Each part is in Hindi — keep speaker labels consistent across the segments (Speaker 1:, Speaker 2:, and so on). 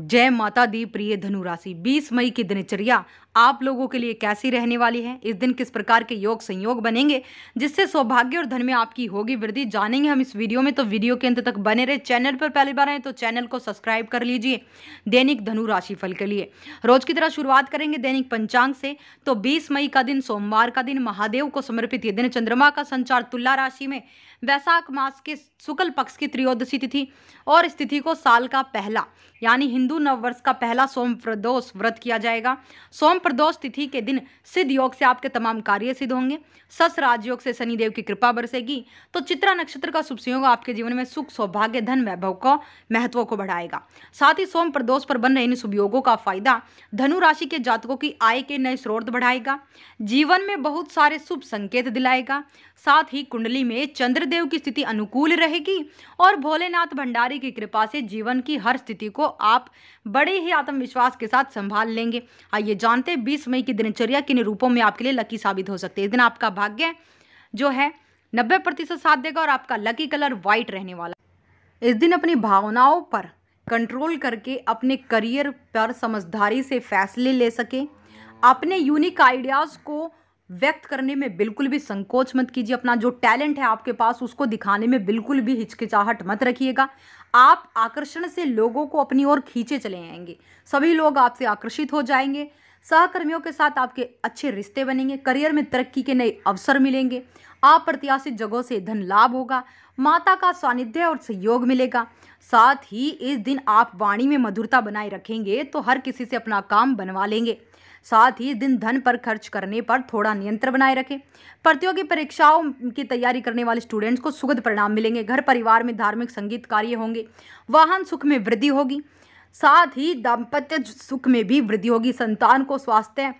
Speaker 1: जय माता दी प्रिय धनु राशि 20 मई की दिनचर्या आप लोगों के लिए कैसी रहने वाली है इस दिन किस प्रकार के योग संयोग बनेंगे जिससे सौभाग्य और धन में आपकी होगी वृद्धि जानेंगे हम इस वीडियो में तो वीडियो के अंत तक बने रहे चैनल पर पहली बार आए तो चैनल को सब्सक्राइब कर लीजिए दैनिक धनु राशि फल के लिए रोज की तरह शुरुआत करेंगे दैनिक पंचांग से तो बीस मई का दिन सोमवार का दिन महादेव को समर्पित ये दिन चंद्रमा का संचार तुला राशि में वैशाख मास के शुक्ल पक्ष की त्रियोदशी तिथि और इस तिथि को साल का पहला यानी हिंदू नववर्ष का पहला सोम प्रदोष व्रत किया जाएगा सोम प्रदोष तिथि के दिन सिद्ध योग से आपके तमाम कार्य सिद्ध होंगे सस राजयोग से शनिदेव की कृपा बरसेगी तो चित्रा नक्षत्र का शुभ संयोग आपके जीवन में सुख सौभाग्य धन वैभव को महत्व को बढ़ाएगा साथ ही सोम प्रदोष पर बन रहे इन शुभ योगों का फायदा धनु राशि के जातकों की आय के नए स्रोत बढ़ाएगा जीवन में बहुत सारे शुभ संकेत दिलाएगा साथ ही कुंडली में चंद्रदेव की स्थिति अनुकूल रहेगी और भोलेनाथ भंडारी की कृपा से जीवन की हर स्थिति को आप बड़े ही आत्मविश्वास के साथ संभाल लेंगे आइए जानते बीस मई की दिनचर्या किन रूपों में आपके लिए लकी साबित हो सकती है इस दिन आपका भाग्य जो है नब्बे प्रतिशत साथ देगा और आपका लकी कलर व्हाइट रहने वाला इस दिन अपनी भावनाओं पर कंट्रोल करके अपने करियर पर समझदारी से फैसले ले सके अपने यूनिक आइडियाज़ को व्यक्त करने में बिल्कुल भी संकोच मत कीजिए अपना जो टैलेंट है आपके पास उसको दिखाने में बिल्कुल भी हिचकिचाहट मत रखिएगा आप आकर्षण से लोगों को अपनी ओर खींचे चले आएंगे सभी लोग आपसे आकर्षित हो जाएंगे सहकर्मियों के साथ आपके अच्छे रिश्ते बनेंगे करियर में तरक्की के नए अवसर मिलेंगे अप्रत्याशित जगहों से धन लाभ होगा माता का सानिध्य और सहयोग मिलेगा साथ ही इस दिन आप वाणी में मधुरता बनाए रखेंगे तो हर किसी से अपना काम बनवा लेंगे साथ ही दिन धन पर खर्च करने पर थोड़ा नियंत्रण बनाए रखें प्रतियोगी परीक्षाओं की तैयारी करने वाले स्टूडेंट्स को सुगद परिणाम मिलेंगे घर परिवार में धार्मिक संगीत कार्य होंगे वाहन सुख में वृद्धि होगी साथ ही दाम्पत्य सुख में भी वृद्धि होगी संतान को स्वास्थ्य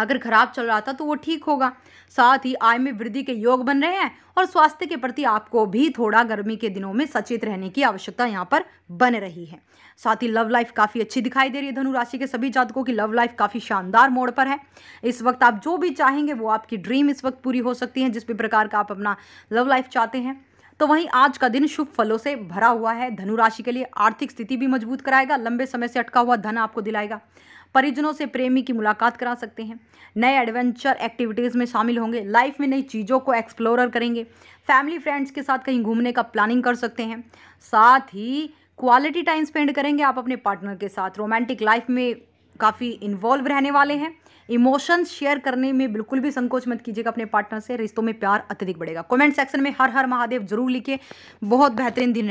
Speaker 1: अगर खराब चल रहा था तो वो ठीक होगा साथ ही आय में वृद्धि के योग बन रहे हैं और स्वास्थ्य के प्रति आपको भी थोड़ा गर्मी के दिनों में सचेत रहने की आवश्यकता यहाँ पर बन रही है साथ ही लव लाइफ काफ़ी अच्छी दिखाई दे रही है धनु राशि के सभी जातकों की लव लाइफ काफ़ी शानदार मोड़ पर है इस वक्त आप जो भी चाहेंगे वो आपकी ड्रीम इस वक्त पूरी हो सकती है जिस भी प्रकार का आप अपना लव लाइफ चाहते हैं तो वहीं आज का दिन शुभ फलों से भरा हुआ है धनुराशि के लिए आर्थिक स्थिति भी मजबूत कराएगा लंबे समय से अटका हुआ धन आपको दिलाएगा परिजनों से प्रेमी की मुलाकात करा सकते हैं नए एडवेंचर एक्टिविटीज़ में शामिल होंगे लाइफ में नई चीज़ों को एक्सप्लोरर करेंगे फैमिली फ्रेंड्स के साथ कहीं घूमने का प्लानिंग कर सकते हैं साथ ही क्वालिटी टाइम स्पेंड करेंगे आप अपने पार्टनर के साथ रोमांटिक लाइफ में काफ़ी इन्वॉल्व रहने वाले हैं इमोशंस शेयर करने में बिल्कुल भी संकोच मत कीजिएगा अपने पार्टनर से रिश्तों में प्यार अत्यधिक बढ़ेगा कमेंट सेक्शन में हर हर महादेव जरूर लिखे बहुत बेहतरीन दिन